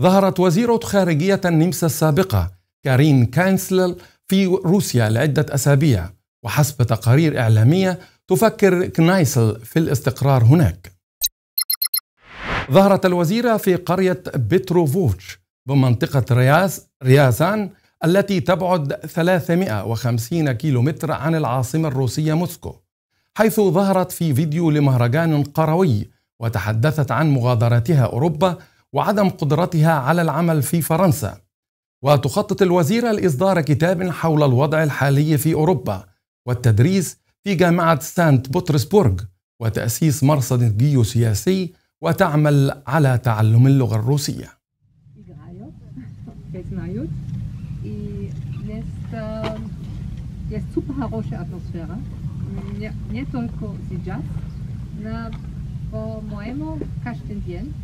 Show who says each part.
Speaker 1: ظهرت وزيرة خارجية النمسا السابقة كارين كانسلل في روسيا لعدة أسابيع وحسب تقارير إعلامية تفكر كنايسل في الاستقرار هناك ظهرت الوزيرة في قرية بيتروفوتش بمنطقة رياز ريازان التي تبعد 350 كيلومتر عن العاصمة الروسية موسكو حيث ظهرت في فيديو لمهرجان قروي وتحدثت عن مغادرتها أوروبا وعدم قدرتها على العمل في فرنسا وتخطط الوزيرة لإصدار كتاب حول الوضع الحالي في أوروبا والتدريس في جامعة سانت بطرسبورغ وتأسيس مرصد جيوسياسي وتعمل على تعلم اللغة الروسية
Speaker 2: сейчас, по-моему, каждый день.